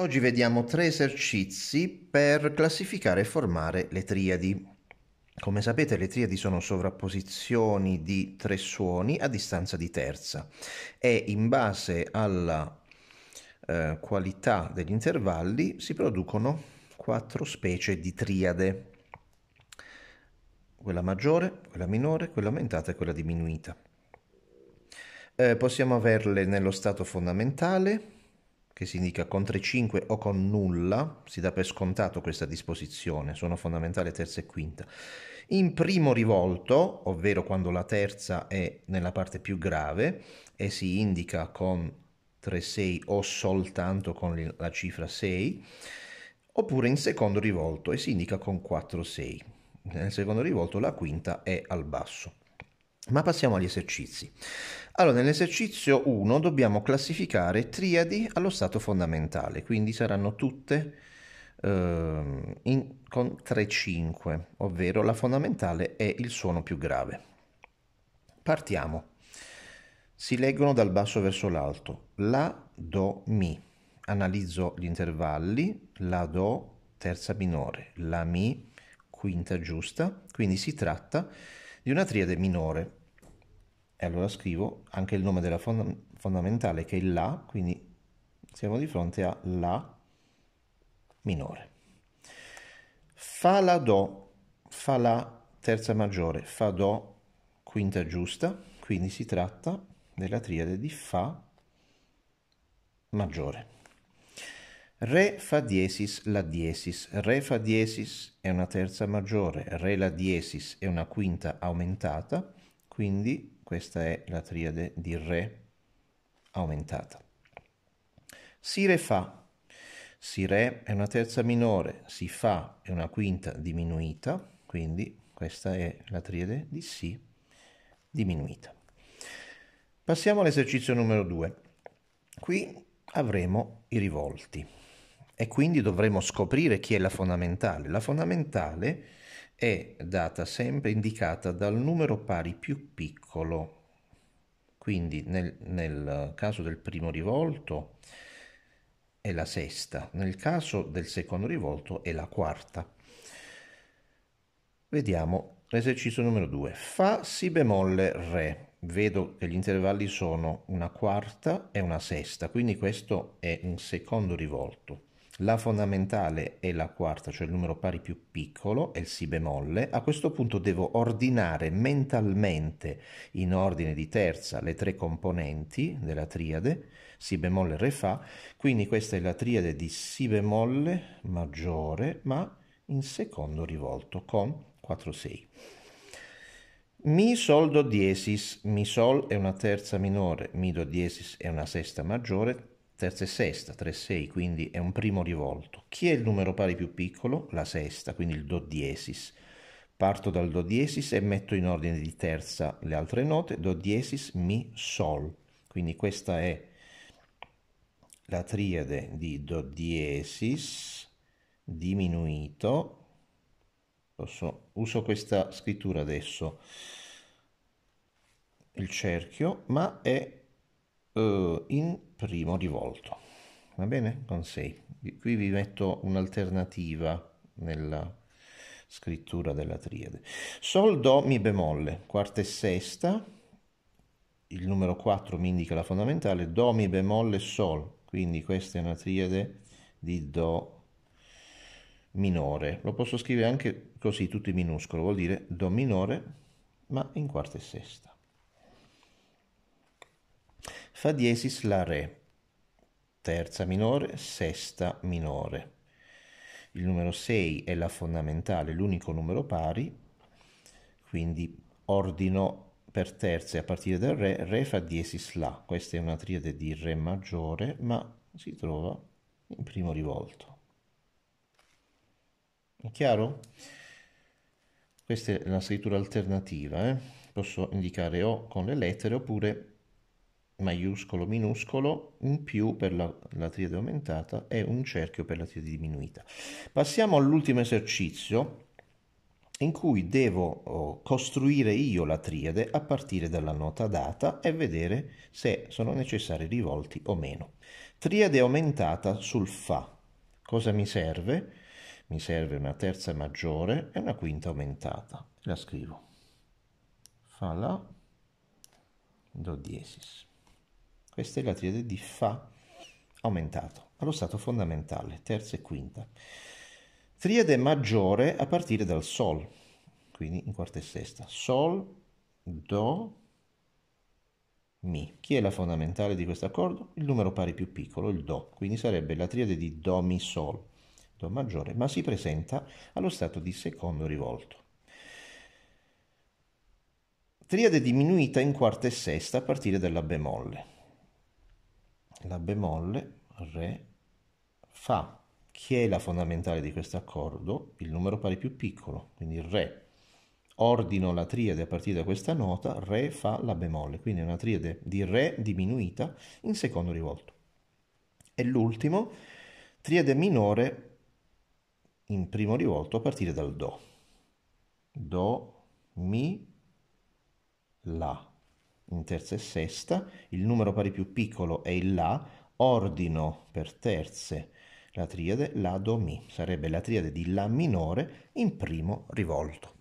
Oggi vediamo tre esercizi per classificare e formare le triadi. Come sapete le triadi sono sovrapposizioni di tre suoni a distanza di terza e in base alla eh, qualità degli intervalli si producono quattro specie di triade, quella maggiore, quella minore, quella aumentata e quella diminuita. Eh, possiamo averle nello stato fondamentale, che si indica con 3-5 o con nulla, si dà per scontato questa disposizione, sono fondamentali terza e quinta. In primo rivolto, ovvero quando la terza è nella parte più grave e si indica con 3-6 o soltanto con la cifra 6, oppure in secondo rivolto e si indica con 4-6. Nel secondo rivolto la quinta è al basso. Ma passiamo agli esercizi. Allora, nell'esercizio 1 dobbiamo classificare triadi allo stato fondamentale, quindi saranno tutte eh, in, con 3-5, ovvero la fondamentale è il suono più grave. Partiamo. Si leggono dal basso verso l'alto. La, Do, Mi. Analizzo gli intervalli. La, Do, terza minore. La, Mi, quinta giusta. Quindi si tratta di una triade minore e allora scrivo anche il nome della fond- fondamentale che è La, quindi siamo di fronte a La minore. Fa la Do, fa la terza maggiore, fa Do quinta giusta, quindi si tratta della triade di Fa maggiore. Re fa diesis la diesis, re fa diesis è una terza maggiore, re la diesis è una quinta aumentata, quindi questa è la triade di Re aumentata. Si Re Fa. Si Re è una terza minore, Si Fa è una quinta diminuita, quindi questa è la triade di Si diminuita. Passiamo all'esercizio numero 2. Qui avremo i rivolti e quindi dovremo scoprire chi è la fondamentale. La fondamentale è è data sempre indicata dal numero pari più piccolo. Quindi nel, nel caso del primo rivolto è la sesta, nel caso del secondo rivolto è la quarta. Vediamo l'esercizio numero 2. Fa si bemolle re. Vedo che gli intervalli sono una quarta e una sesta, quindi questo è un secondo rivolto. La fondamentale è la quarta, cioè il numero pari più piccolo, è il Si bemolle. A questo punto devo ordinare mentalmente in ordine di terza le tre componenti della triade, Si bemolle, Re, Fa. Quindi questa è la triade di Si bemolle maggiore, ma in secondo rivolto con 4, 6. Mi sol do diesis, Mi sol è una terza minore, Mi do diesis è una sesta maggiore, terza e sesta, 3-6, quindi è un primo rivolto. Chi è il numero pari più piccolo? La sesta, quindi il Do diesis. Parto dal Do diesis e metto in ordine di terza le altre note, Do diesis, Mi, Sol. Quindi questa è la triade di Do diesis diminuito. Posso, uso questa scrittura adesso, il cerchio, ma è uh, in primo rivolto va bene con 6 qui vi metto un'alternativa nella scrittura della triade sol do mi bemolle quarta e sesta il numero 4 mi indica la fondamentale do mi bemolle sol quindi questa è una triade di do minore lo posso scrivere anche così tutto in minuscolo vuol dire do minore ma in quarta e sesta Fa diesis la Re, terza minore, sesta minore. Il numero 6 è la fondamentale, l'unico numero pari, quindi ordino per terze a partire dal Re, Re fa diesis La, questa è una triade di Re maggiore, ma si trova in primo rivolto. È chiaro? Questa è la scrittura alternativa, eh? posso indicare o con le lettere oppure maiuscolo minuscolo, un più per la, la triade aumentata e un cerchio per la triade diminuita. Passiamo all'ultimo esercizio in cui devo oh, costruire io la triade a partire dalla nota data e vedere se sono necessari rivolti o meno. Triade aumentata sul Fa. Cosa mi serve? Mi serve una terza maggiore e una quinta aumentata. La scrivo. Fa la do diesis. Questa è la triade di Fa aumentato, allo stato fondamentale, terza e quinta. Triade maggiore a partire dal Sol, quindi in quarta e sesta. Sol, Do, Mi. Chi è la fondamentale di questo accordo? Il numero pari più piccolo, il Do, quindi sarebbe la triade di Do, Mi, Sol, Do maggiore, ma si presenta allo stato di secondo rivolto triade diminuita in quarta e sesta a partire dalla bemolle la bemolle, re, fa. Chi è la fondamentale di questo accordo? Il numero pari più piccolo, quindi re. Ordino la triade a partire da questa nota, re fa la bemolle, quindi è una triade di re diminuita in secondo rivolto. E l'ultimo, triade minore in primo rivolto a partire dal do. Do, mi, la in terza e sesta, il numero pari più piccolo è il La, ordino per terze la triade La Do Mi, sarebbe la triade di La minore in primo rivolto.